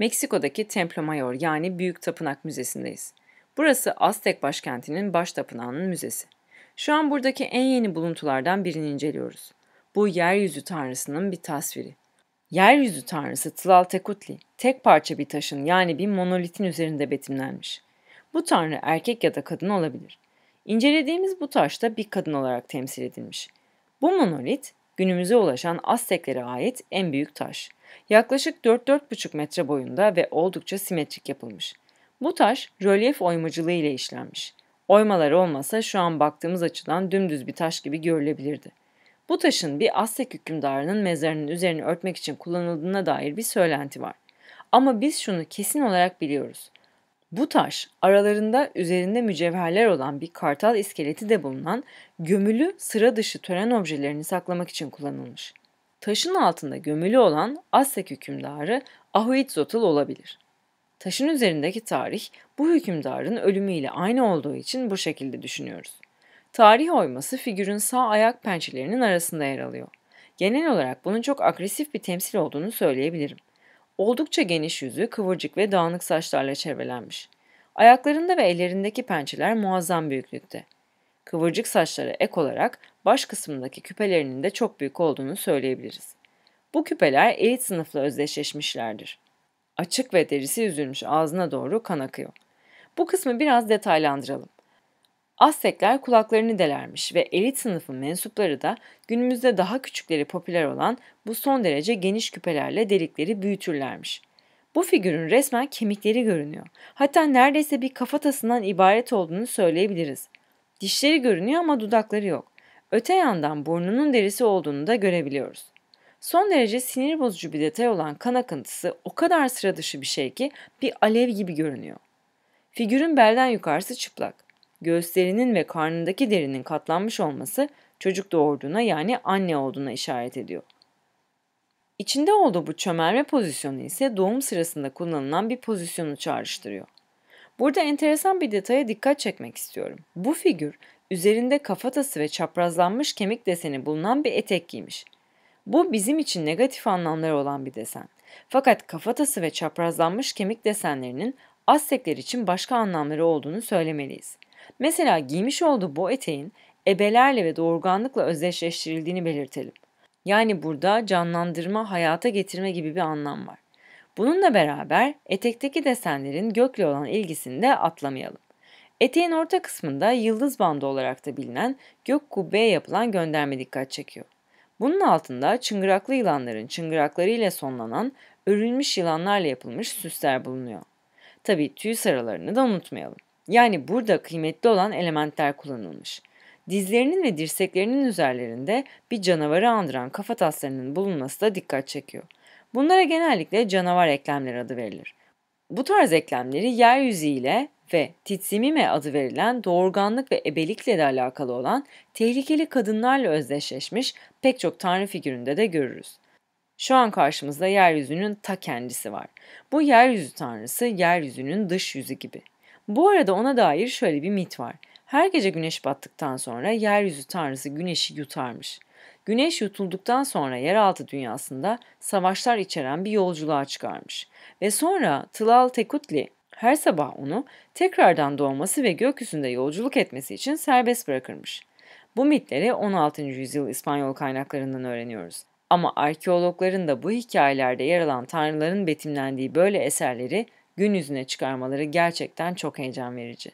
Meksiko'daki Templo Mayor yani Büyük Tapınak Müzesi'ndeyiz. Burası Aztek başkentinin baş tapınağının müzesi. Şu an buradaki en yeni buluntulardan birini inceliyoruz. Bu yeryüzü tanrısının bir tasviri. Yeryüzü tanrısı Tlaltekutli, tek parça bir taşın yani bir monolitin üzerinde betimlenmiş. Bu tanrı erkek ya da kadın olabilir. İncelediğimiz bu taşta bir kadın olarak temsil edilmiş. Bu monolit günümüze ulaşan Azteklere ait en büyük taş. Yaklaşık 4-4,5 metre boyunda ve oldukça simetrik yapılmış. Bu taş rölyef oymacılığı ile işlenmiş. Oymaları olmasa şu an baktığımız açıdan dümdüz bir taş gibi görülebilirdi. Bu taşın bir Aztek hükümdarının mezarının üzerini örtmek için kullanıldığına dair bir söylenti var. Ama biz şunu kesin olarak biliyoruz. Bu taş aralarında üzerinde mücevherler olan bir kartal iskeleti de bulunan gömülü sıra dışı tören objelerini saklamak için kullanılmış. Taşın altında gömülü olan Aztek hükümdarı Ahuitzotl olabilir. Taşın üzerindeki tarih bu hükümdarın ölümüyle aynı olduğu için bu şekilde düşünüyoruz. Tarih oyması figürün sağ ayak pençelerinin arasında yer alıyor. Genel olarak bunun çok agresif bir temsil olduğunu söyleyebilirim. Oldukça geniş yüzü kıvırcık ve dağınık saçlarla çevrelenmiş. Ayaklarında ve ellerindeki pençeler muazzam büyüklükte. Kıvırcık saçlara ek olarak baş kısmındaki küpelerinin de çok büyük olduğunu söyleyebiliriz. Bu küpeler elit sınıfla özdeşleşmişlerdir. Açık ve derisi üzülmüş ağzına doğru kan akıyor. Bu kısmı biraz detaylandıralım. Aztekler kulaklarını delermiş ve elit sınıfın mensupları da günümüzde daha küçükleri popüler olan bu son derece geniş küpelerle delikleri büyütürlermiş. Bu figürün resmen kemikleri görünüyor. Hatta neredeyse bir kafatasından ibaret olduğunu söyleyebiliriz. Dişleri görünüyor ama dudakları yok. Öte yandan burnunun derisi olduğunu da görebiliyoruz. Son derece sinir bozucu bir detay olan kan akıntısı o kadar sıra dışı bir şey ki bir alev gibi görünüyor. Figürün belden yukarısı çıplak göğüslerinin ve karnındaki derinin katlanmış olması çocuk doğurduğuna yani anne olduğuna işaret ediyor. İçinde olduğu bu çömelme pozisyonu ise doğum sırasında kullanılan bir pozisyonu çağrıştırıyor. Burada enteresan bir detaya dikkat çekmek istiyorum. Bu figür üzerinde kafatası ve çaprazlanmış kemik deseni bulunan bir etek giymiş. Bu bizim için negatif anlamları olan bir desen. Fakat kafatası ve çaprazlanmış kemik desenlerinin Aztekler için başka anlamları olduğunu söylemeliyiz. Mesela giymiş olduğu bu eteğin ebelerle ve doğurganlıkla özdeşleştirildiğini belirtelim. Yani burada canlandırma, hayata getirme gibi bir anlam var. Bununla beraber etekteki desenlerin gökle olan ilgisini de atlamayalım. Eteğin orta kısmında yıldız bandı olarak da bilinen gök kubbeye yapılan gönderme dikkat çekiyor. Bunun altında çıngıraklı yılanların çıngırakları sonlanan örülmüş yılanlarla yapılmış süsler bulunuyor. Tabii tüy saralarını da unutmayalım. Yani burada kıymetli olan elementler kullanılmış. Dizlerinin ve dirseklerinin üzerlerinde bir canavarı andıran kafa taslarının bulunması da dikkat çekiyor. Bunlara genellikle canavar eklemleri adı verilir. Bu tarz eklemleri yeryüzüyle ve titsimime adı verilen doğurganlık ve ebelikle de alakalı olan tehlikeli kadınlarla özdeşleşmiş pek çok tanrı figüründe de görürüz. Şu an karşımızda yeryüzünün ta kendisi var. Bu yeryüzü tanrısı yeryüzünün dış yüzü gibi. Bu arada ona dair şöyle bir mit var. Her gece güneş battıktan sonra yeryüzü tanrısı güneşi yutarmış. Güneş yutulduktan sonra yeraltı dünyasında savaşlar içeren bir yolculuğa çıkarmış. Ve sonra Tlal Tekutli her sabah onu tekrardan doğması ve gökyüzünde yolculuk etmesi için serbest bırakırmış. Bu mitleri 16. yüzyıl İspanyol kaynaklarından öğreniyoruz. Ama arkeologların da bu hikayelerde yer alan tanrıların betimlendiği böyle eserleri gün yüzüne çıkarmaları gerçekten çok heyecan verici.